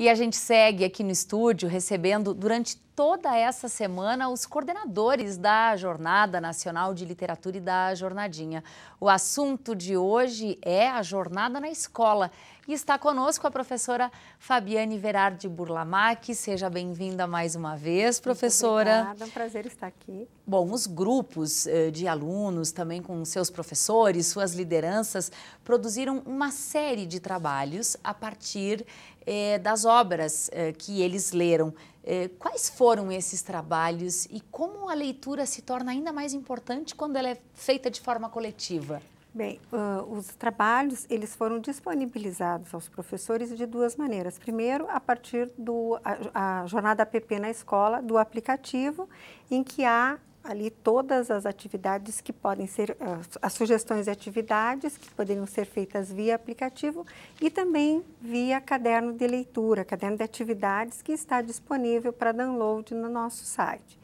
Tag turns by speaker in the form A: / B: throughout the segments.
A: E a gente segue aqui no estúdio recebendo durante toda essa semana os coordenadores da Jornada Nacional de Literatura e da Jornadinha. O assunto de hoje é a jornada na escola e está conosco a professora Fabiane Verardi Burlamac. Seja bem-vinda mais uma vez, professora. Muito obrigada, é um prazer estar aqui. Bom, os grupos eh, de alunos, também com seus professores, suas lideranças, produziram uma série de trabalhos a partir eh, das obras eh, que eles leram. quais foram esses trabalhos e como a leitura se torna ainda mais importante quando ela é feita de forma coletiva?
B: Bem, uh, os trabalhos eles foram disponibilizados aos professores de duas maneiras. Primeiro, a partir da jornada app na escola, do aplicativo, em que há ali todas as atividades que podem ser, as sugestões de atividades que poderiam ser feitas via aplicativo e também via caderno de leitura, caderno de atividades que está disponível para download no nosso site.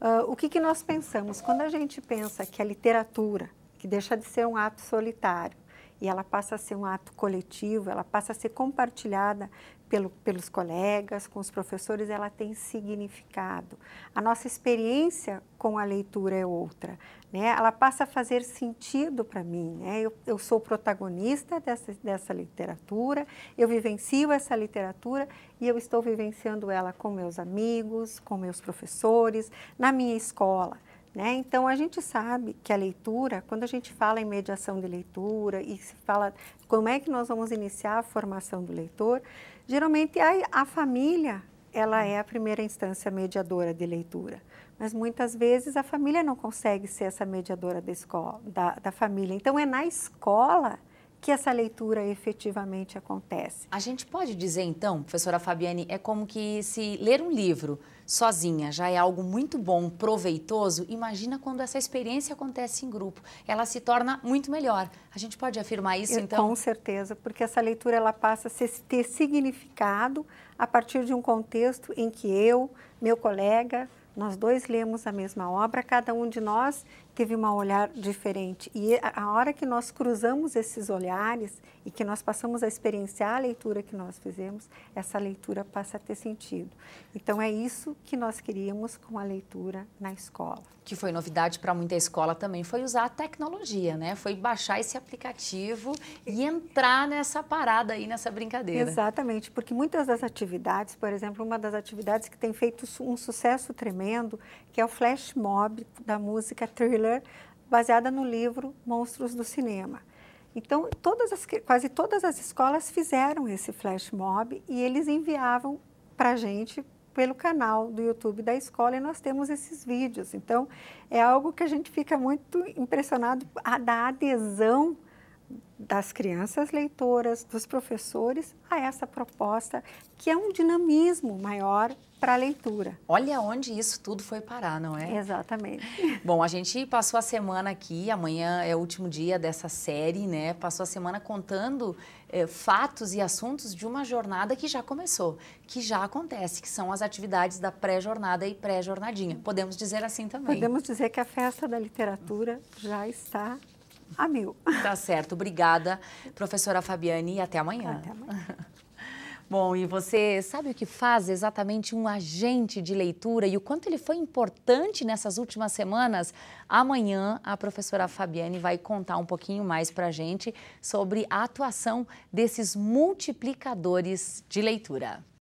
B: Uh, o que, que nós pensamos? Quando a gente pensa que a literatura, que deixa de ser um ato solitário e ela passa a ser um ato coletivo, ela passa a ser compartilhada pelo, pelos colegas, com os professores, ela tem significado. A nossa experiência com a leitura é outra, né? ela passa a fazer sentido para mim. Né? Eu, eu sou protagonista dessa, dessa literatura, eu vivencio essa literatura e eu estou vivenciando ela com meus amigos, com meus professores, na minha escola. Né? Então, a gente sabe que a leitura, quando a gente fala em mediação de leitura e se fala como é que nós vamos iniciar a formação do leitor, geralmente a, a família ela é a primeira instância mediadora de leitura. Mas muitas vezes a família não consegue ser essa mediadora da escola, da, da família. Então, é na escola que essa leitura efetivamente acontece. A gente pode dizer então, professora
A: Fabiane, é como que se ler um livro sozinha já é algo muito bom, proveitoso, imagina quando essa experiência acontece em grupo, ela se torna muito melhor. A gente
B: pode afirmar isso Eu, então? Com certeza, porque essa leitura ela passa a ter significado a partir de um contexto em que eu, meu colega, nós dois lemos a mesma obra, cada um de nós teve um olhar diferente. E a hora que nós cruzamos esses olhares e que nós passamos a experienciar a leitura que nós fizemos, essa leitura passa a ter sentido. Então é isso que nós queríamos com a leitura na escola. Que foi novidade para muita escola também, foi usar a tecnologia, né? Foi baixar esse aplicativo e entrar nessa parada aí, nessa brincadeira. Exatamente, porque muitas das atividades, por exemplo, uma das atividades que tem feito um sucesso tremendo, que é o flash mob da música Thriller baseada no livro Monstros do Cinema. Então, todas as, quase todas as escolas fizeram esse flash mob e eles enviavam para a gente pelo canal do YouTube da escola e nós temos esses vídeos. Então, é algo que a gente fica muito impressionado da adesão das crianças leitoras, dos professores, a essa proposta, que é um dinamismo maior para a leitura. Olha onde isso tudo foi parar, não é? Exatamente.
A: Bom, a gente passou a semana aqui, amanhã é o último dia dessa série, né? Passou a semana contando eh, fatos e assuntos de uma jornada que já começou, que já acontece, que são as atividades da pré-jornada e pré-jornadinha. Podemos dizer assim
B: também. Podemos dizer que a festa da literatura já está a mil. Tá certo.
A: Obrigada, professora Fabiane, e até amanhã. Até amanhã. Bom, e você sabe o que faz exatamente um agente de leitura e o quanto ele foi importante nessas últimas semanas? Amanhã a professora Fabiane vai contar um pouquinho mais para a gente sobre a atuação desses multiplicadores de leitura.